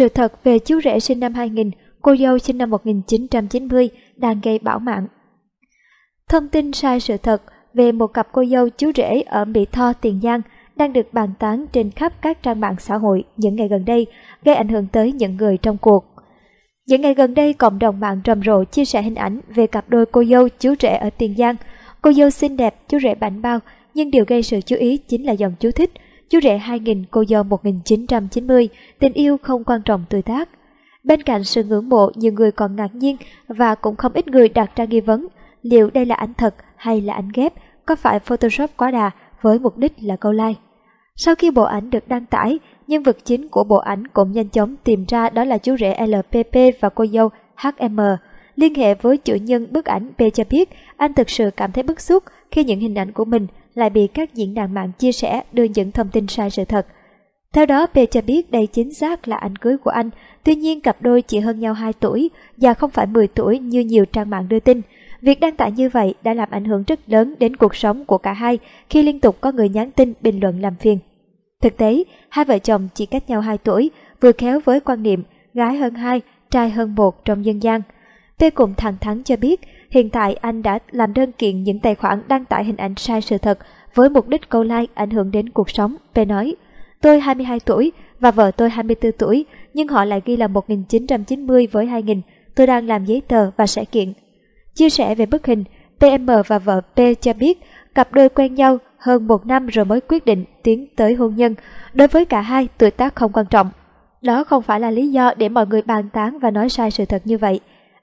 Sự thật về chú rể sinh năm 2000, cô dâu sinh năm 1990 đang gây bão mạng. Thông tin sai sự thật về một cặp cô dâu chú rể ở Mỹ Tho, Tiền Giang đang được bàn tán trên khắp các trang mạng xã hội những ngày gần đây, gây ảnh hưởng tới những người trong cuộc. Những ngày gần đây, cộng đồng mạng rầm rộ chia sẻ hình ảnh về cặp đôi cô dâu chú rể ở Tiền Giang. Cô dâu xinh đẹp, chú rể bảnh bao, nhưng điều gây sự chú ý chính là dòng chú thích – Chú rể 2000 cô dâu 1990, tình yêu không quan trọng tuổi tác. Bên cạnh sự ngưỡng mộ, nhiều người còn ngạc nhiên và cũng không ít người đặt ra nghi vấn liệu đây là ảnh thật hay là ảnh ghép, có phải Photoshop quá đà với mục đích là câu like. Sau khi bộ ảnh được đăng tải, nhân vật chính của bộ ảnh cũng nhanh chóng tìm ra đó là chú rể LPP và cô dâu HM Liên hệ với chủ nhân bức ảnh p cho biết anh thực sự cảm thấy bức xúc khi những hình ảnh của mình lại bị các diễn đàn mạng chia sẻ đưa những thông tin sai sự thật. Theo đó, P cho biết đây chính xác là ảnh cưới của anh, tuy nhiên cặp đôi chỉ hơn nhau 2 tuổi và không phải 10 tuổi như nhiều trang mạng đưa tin. Việc đăng tải như vậy đã làm ảnh hưởng rất lớn đến cuộc sống của cả hai khi liên tục có người nhắn tin bình luận làm phiền. Thực tế, hai vợ chồng chỉ cách nhau 2 tuổi, vừa khéo với quan niệm gái hơn 2, trai hơn 1 trong dân gian. T cũng thẳng thắn cho biết hiện tại anh đã làm đơn kiện những tài khoản đăng tải hình ảnh sai sự thật với mục đích câu like ảnh hưởng đến cuộc sống. P nói, tôi 22 tuổi và vợ tôi 24 tuổi, nhưng họ lại ghi là 1990 với 2000. Tôi đang làm giấy tờ và sẽ kiện. Chia sẻ về bức hình, PM và vợ P cho biết cặp đôi quen nhau hơn một năm rồi mới quyết định tiến tới hôn nhân. Đối với cả hai, tuổi tác không quan trọng. Đó không phải là lý do để mọi người bàn tán và nói sai sự thật như vậy.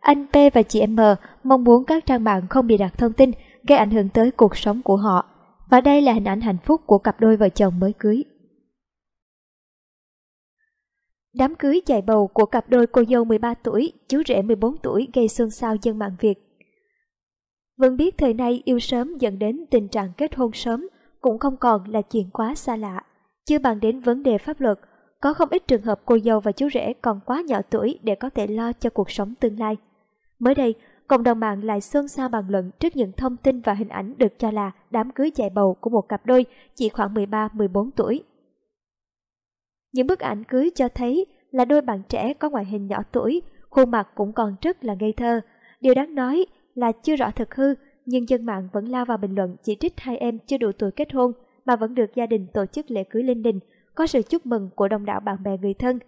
Anh P và chị M mong muốn các trang mạng không bị đặt thông tin gây ảnh hưởng tới cuộc sống của họ. Và đây là hình ảnh hạnh phúc của cặp đôi vợ chồng mới cưới. Đám cưới chạy bầu của cặp đôi cô dâu 13 tuổi, chú rể 14 tuổi gây xôn xao dân mạng Việt. Vẫn vâng biết thời nay yêu sớm dẫn đến tình trạng kết hôn sớm cũng không còn là chuyện quá xa lạ. Chưa bàn đến vấn đề pháp luật, có không ít trường hợp cô dâu và chú rể còn quá nhỏ tuổi để có thể lo cho cuộc sống tương lai. Mới đây, cộng đồng mạng lại xôn xao bàn luận trước những thông tin và hình ảnh được cho là đám cưới chạy bầu của một cặp đôi chỉ khoảng 13-14 tuổi. Những bức ảnh cưới cho thấy là đôi bạn trẻ có ngoại hình nhỏ tuổi, khuôn mặt cũng còn rất là ngây thơ. Điều đáng nói là chưa rõ thực hư, nhưng dân mạng vẫn lao vào bình luận chỉ trích hai em chưa đủ tuổi kết hôn mà vẫn được gia đình tổ chức lễ cưới linh đình, có sự chúc mừng của đông đảo bạn bè người thân.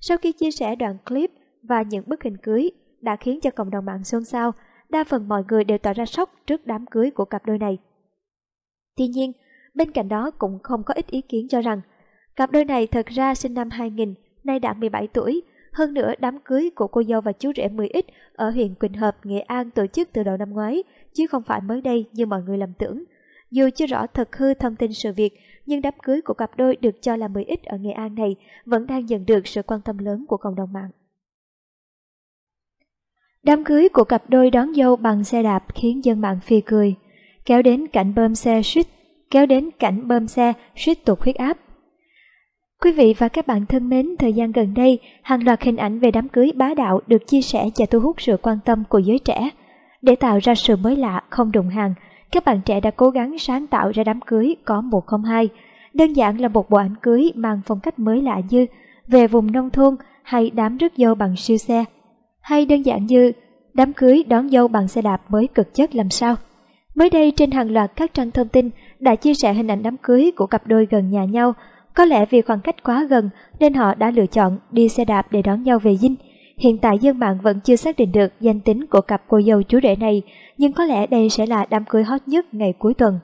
Sau khi chia sẻ đoạn clip và những bức hình cưới, đã khiến cho cộng đồng mạng xôn xao, đa phần mọi người đều tỏ ra sốc trước đám cưới của cặp đôi này. Tuy nhiên, bên cạnh đó cũng không có ít ý kiến cho rằng cặp đôi này thật ra sinh năm 2000, nay đã 17 tuổi, hơn nữa đám cưới của cô dâu và chú rể 10X ở huyện Quỳnh Hợp, Nghệ An tổ chức từ đầu năm ngoái, chứ không phải mới đây như mọi người lầm tưởng. Dù chưa rõ thật hư thông tin sự việc, nhưng đám cưới của cặp đôi được cho là 10X ở Nghệ An này vẫn đang nhận được sự quan tâm lớn của cộng đồng mạng. Đám cưới của cặp đôi đón dâu bằng xe đạp khiến dân mạng phì cười. Kéo đến cảnh bơm xe suýt, kéo đến cảnh bơm xe suýt tụt huyết áp. Quý vị và các bạn thân mến, thời gian gần đây, hàng loạt hình ảnh về đám cưới bá đạo được chia sẻ và thu hút sự quan tâm của giới trẻ. Để tạo ra sự mới lạ, không đụng hàng, các bạn trẻ đã cố gắng sáng tạo ra đám cưới có một không hai Đơn giản là một bộ ảnh cưới mang phong cách mới lạ như về vùng nông thôn hay đám rước dâu bằng siêu xe – hay đơn giản như đám cưới đón dâu bằng xe đạp mới cực chất làm sao. Mới đây trên hàng loạt các trang thông tin đã chia sẻ hình ảnh đám cưới của cặp đôi gần nhà nhau, có lẽ vì khoảng cách quá gần nên họ đã lựa chọn đi xe đạp để đón nhau về dinh. Hiện tại dân mạng vẫn chưa xác định được danh tính của cặp cô dâu chú rể này, nhưng có lẽ đây sẽ là đám cưới hot nhất ngày cuối tuần.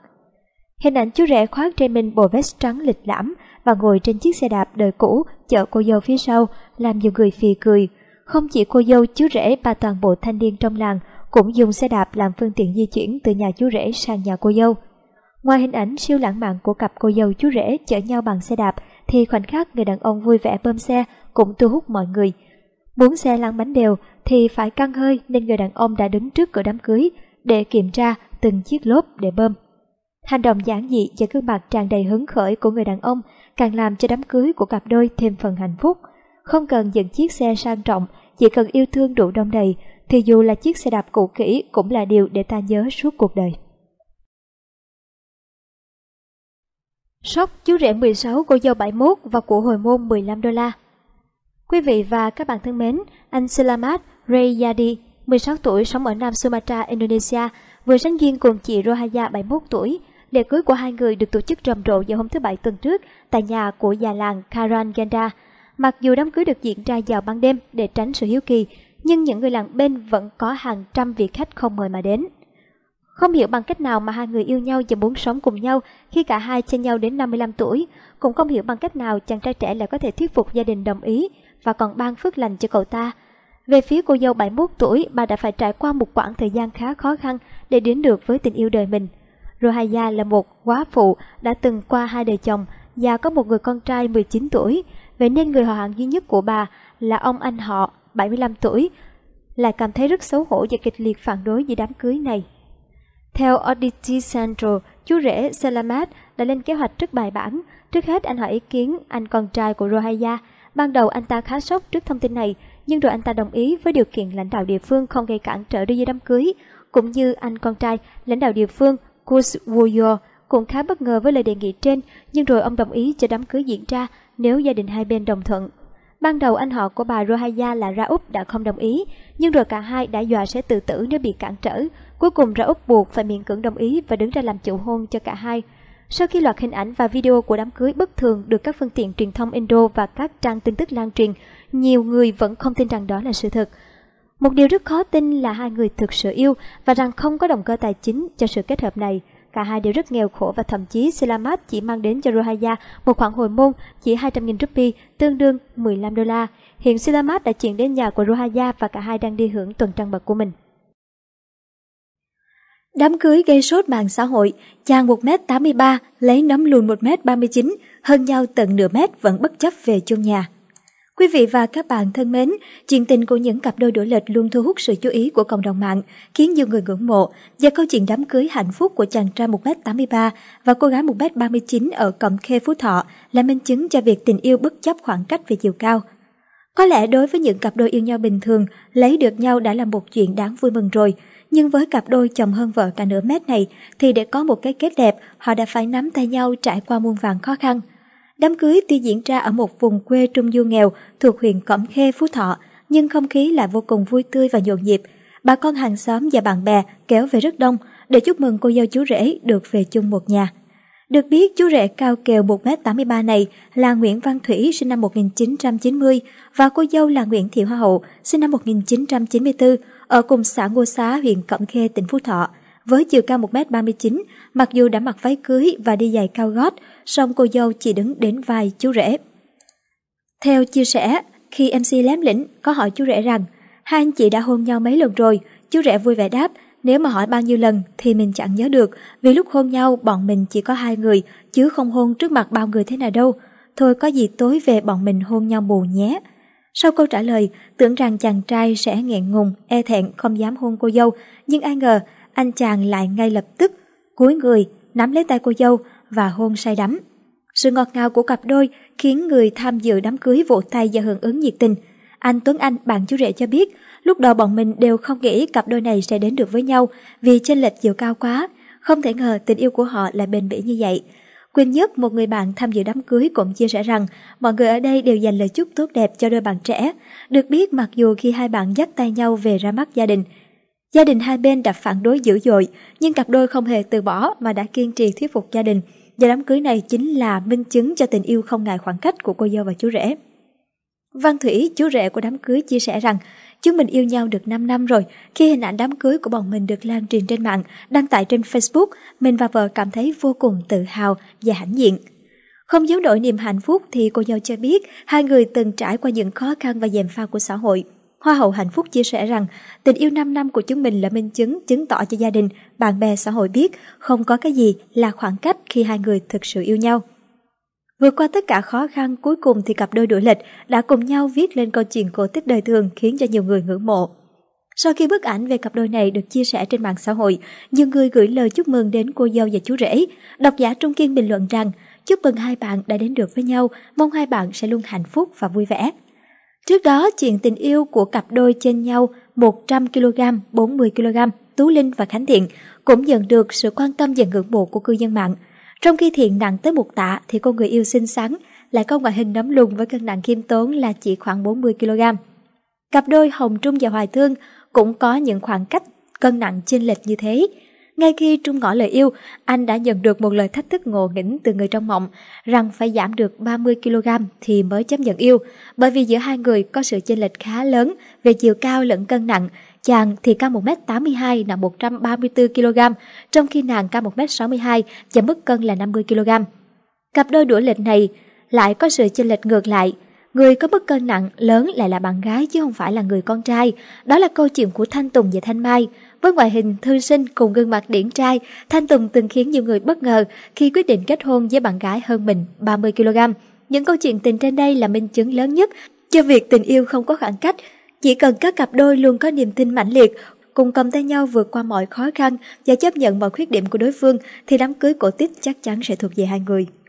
Hình ảnh chú rể khoác trên mình bộ vest trắng lịch lãm và ngồi trên chiếc xe đạp đời cũ chở cô dâu phía sau làm nhiều người phì cười. Không chỉ cô dâu chú rể mà toàn bộ thanh niên trong làng cũng dùng xe đạp làm phương tiện di chuyển từ nhà chú rể sang nhà cô dâu. Ngoài hình ảnh siêu lãng mạn của cặp cô dâu chú rể chở nhau bằng xe đạp thì khoảnh khắc người đàn ông vui vẻ bơm xe cũng thu hút mọi người. Muốn xe lăn bánh đều thì phải căng hơi nên người đàn ông đã đứng trước cửa đám cưới để kiểm tra từng chiếc lốp để bơm. Hành động giản dị và gương mặt tràn đầy hứng khởi của người đàn ông càng làm cho đám cưới của cặp đôi thêm phần hạnh phúc – không cần những chiếc xe sang trọng, chỉ cần yêu thương đủ đông đầy, thì dù là chiếc xe đạp cũ kỹ cũng là điều để ta nhớ suốt cuộc đời. Sóc chú rể 16 cô dâu 71 và của hồi môn 15 đô la. Quý vị và các bạn thân mến, anh Selamat Rayadi, 16 tuổi sống ở Nam Sumatra, Indonesia, vừa sánh duyên cùng chị Rohaya 71 tuổi. Lễ cưới của hai người được tổ chức rầm rộ vào hôm thứ Bảy tuần trước tại nhà của già làng Karan Ganda Mặc dù đám cưới được diễn ra vào ban đêm để tránh sự hiếu kỳ, nhưng những người làng bên vẫn có hàng trăm vị khách không mời mà đến. Không hiểu bằng cách nào mà hai người yêu nhau và muốn sống cùng nhau khi cả hai trên nhau đến 55 tuổi, cũng không hiểu bằng cách nào chàng trai trẻ lại có thể thuyết phục gia đình đồng ý và còn ban phước lành cho cậu ta. Về phía cô dâu 71 tuổi, bà đã phải trải qua một quãng thời gian khá khó khăn để đến được với tình yêu đời mình. Rohaya là một quá phụ đã từng qua hai đời chồng và có một người con trai 19 tuổi, vậy nên người họ hàng duy nhất của bà là ông anh họ, 75 tuổi, lại cảm thấy rất xấu hổ và kịch liệt phản đối về đám cưới này. Theo Auditi Central chú rể Salamat đã lên kế hoạch rất bài bản. Trước hết anh hỏi ý kiến anh con trai của Rohaya. Ban đầu anh ta khá sốc trước thông tin này, nhưng rồi anh ta đồng ý với điều kiện lãnh đạo địa phương không gây cản trở đối với đám cưới, cũng như anh con trai, lãnh đạo địa phương Kus Wuyo cũng khá bất ngờ với lời đề nghị trên, nhưng rồi ông đồng ý cho đám cưới diễn ra nếu gia đình hai bên đồng thuận. Ban đầu anh họ của bà Rohaya là Rauf đã không đồng ý, nhưng rồi cả hai đã dọa sẽ tự tử nếu bị cản trở. Cuối cùng Rauf buộc phải miễn cưỡng đồng ý và đứng ra làm chủ hôn cho cả hai. Sau khi loạt hình ảnh và video của đám cưới bất thường được các phương tiện truyền thông Indo và các trang tin tức lan truyền, nhiều người vẫn không tin rằng đó là sự thật. Một điều rất khó tin là hai người thực sự yêu và rằng không có động cơ tài chính cho sự kết hợp này. Cả hai đều rất nghèo khổ và thậm chí Silamat chỉ mang đến cho Rohaya một khoản hồi môn chỉ 200.000 rupee, tương đương 15 đô la. Hiện Silamat đã chuyển đến nhà của Rohaya và cả hai đang đi hưởng tuần trăng mật của mình. Đám cưới gây sốt mạng xã hội, chàng 1m83 lấy nấm lùn 1m39, hơn nhau tận nửa mét vẫn bất chấp về chung nhà. Quý vị và các bạn thân mến, chuyện tình của những cặp đôi đổi lệch luôn thu hút sự chú ý của cộng đồng mạng, khiến nhiều người ngưỡng mộ. Và câu chuyện đám cưới hạnh phúc của chàng trai 1m83 và cô gái 1m39 ở Cẩm Khê Phú Thọ là minh chứng cho việc tình yêu bất chấp khoảng cách về chiều cao. Có lẽ đối với những cặp đôi yêu nhau bình thường, lấy được nhau đã là một chuyện đáng vui mừng rồi. Nhưng với cặp đôi chồng hơn vợ cả nửa mét này, thì để có một cái kết đẹp, họ đã phải nắm tay nhau trải qua muôn vàng khó khăn – Đám cưới tuy diễn ra ở một vùng quê trung du nghèo thuộc huyện Cẩm Khê, Phú Thọ, nhưng không khí lại vô cùng vui tươi và nhộn nhịp. Bà con hàng xóm và bạn bè kéo về rất đông để chúc mừng cô dâu chú rể được về chung một nhà. Được biết, chú rể cao kèo 1m83 này là Nguyễn Văn Thủy sinh năm 1990 và cô dâu là Nguyễn Thị Hoa Hậu sinh năm 1994 ở cùng xã Ngô Xá, huyện Cẩm Khê, tỉnh Phú Thọ với chiều cao 1m39, mặc dù đã mặc váy cưới và đi giày cao gót, song cô dâu chỉ đứng đến vai chú rể. Theo chia sẻ, khi MC lém lĩnh có hỏi chú rể rằng hai anh chị đã hôn nhau mấy lần rồi, chú rể vui vẻ đáp nếu mà hỏi bao nhiêu lần thì mình chẳng nhớ được vì lúc hôn nhau bọn mình chỉ có hai người chứ không hôn trước mặt bao người thế nào đâu. Thôi có gì tối về bọn mình hôn nhau bù nhé. Sau câu trả lời, tưởng rằng chàng trai sẽ nghẹn ngùng, e thẹn không dám hôn cô dâu, nhưng ai ngờ anh chàng lại ngay lập tức cúi người nắm lấy tay cô dâu và hôn say đắm. Sự ngọt ngào của cặp đôi khiến người tham dự đám cưới vỗ tay và hưởng ứng nhiệt tình. Anh Tuấn Anh, bạn chú rể cho biết, lúc đầu bọn mình đều không nghĩ cặp đôi này sẽ đến được với nhau vì chênh lệch chiều cao quá. Không thể ngờ tình yêu của họ lại bền bỉ như vậy. Quyên Nhất, một người bạn tham dự đám cưới cũng chia sẻ rằng mọi người ở đây đều dành lời chúc tốt đẹp cho đôi bạn trẻ. Được biết mặc dù khi hai bạn dắt tay nhau về ra mắt gia đình, Gia đình hai bên đã phản đối dữ dội, nhưng cặp đôi không hề từ bỏ mà đã kiên trì thuyết phục gia đình. Và đám cưới này chính là minh chứng cho tình yêu không ngại khoảng cách của cô dâu và chú rể. Văn Thủy, chú rể của đám cưới chia sẻ rằng, chúng mình yêu nhau được 5 năm rồi. Khi hình ảnh đám cưới của bọn mình được lan truyền trên mạng, đăng tải trên Facebook, mình và vợ cảm thấy vô cùng tự hào và hãnh diện. Không giấu nổi niềm hạnh phúc thì cô dâu cho biết hai người từng trải qua những khó khăn và dèm pha của xã hội. Hoa hậu hạnh phúc chia sẻ rằng tình yêu 5 năm của chúng mình là minh chứng chứng tỏ cho gia đình, bạn bè xã hội biết không có cái gì là khoảng cách khi hai người thực sự yêu nhau. Vượt qua tất cả khó khăn cuối cùng thì cặp đôi đuổi lịch đã cùng nhau viết lên câu chuyện cổ tích đời thường khiến cho nhiều người ngưỡng mộ. Sau khi bức ảnh về cặp đôi này được chia sẻ trên mạng xã hội, nhiều người gửi lời chúc mừng đến cô dâu và chú rể. Độc giả Trung Kiên bình luận rằng, chúc mừng hai bạn đã đến được với nhau, mong hai bạn sẽ luôn hạnh phúc và vui vẻ. Trước đó, chuyện tình yêu của cặp đôi trên nhau 100kg, 40kg, Tú Linh và Khánh Thiện cũng nhận được sự quan tâm và ngưỡng mộ của cư dân mạng. Trong khi Thiện nặng tới một tạ thì cô người yêu xinh xắn lại có ngoại hình nấm lùn với cân nặng khiêm tốn là chỉ khoảng 40kg. Cặp đôi Hồng Trung và Hoài Thương cũng có những khoảng cách cân nặng chênh lệch như thế, ngay khi trung ngõ lời yêu, anh đã nhận được một lời thách thức ngộ nghĩnh từ người trong mộng rằng phải giảm được 30kg thì mới chấp nhận yêu, bởi vì giữa hai người có sự chênh lệch khá lớn về chiều cao lẫn cân nặng. Chàng thì cao 1m82 nặng 134kg, trong khi nàng cao 1m62 và mức cân là 50kg. Cặp đôi đũa lệch này lại có sự chênh lệch ngược lại. Người có mức cân nặng lớn lại là bạn gái chứ không phải là người con trai. Đó là câu chuyện của Thanh Tùng và Thanh Mai. Với ngoại hình thư sinh cùng gương mặt điển trai, Thanh Tùng từng khiến nhiều người bất ngờ khi quyết định kết hôn với bạn gái hơn mình 30kg. Những câu chuyện tình trên đây là minh chứng lớn nhất cho việc tình yêu không có khoảng cách. Chỉ cần các cặp đôi luôn có niềm tin mãnh liệt, cùng cầm tay nhau vượt qua mọi khó khăn và chấp nhận mọi khuyết điểm của đối phương thì đám cưới cổ tích chắc chắn sẽ thuộc về hai người.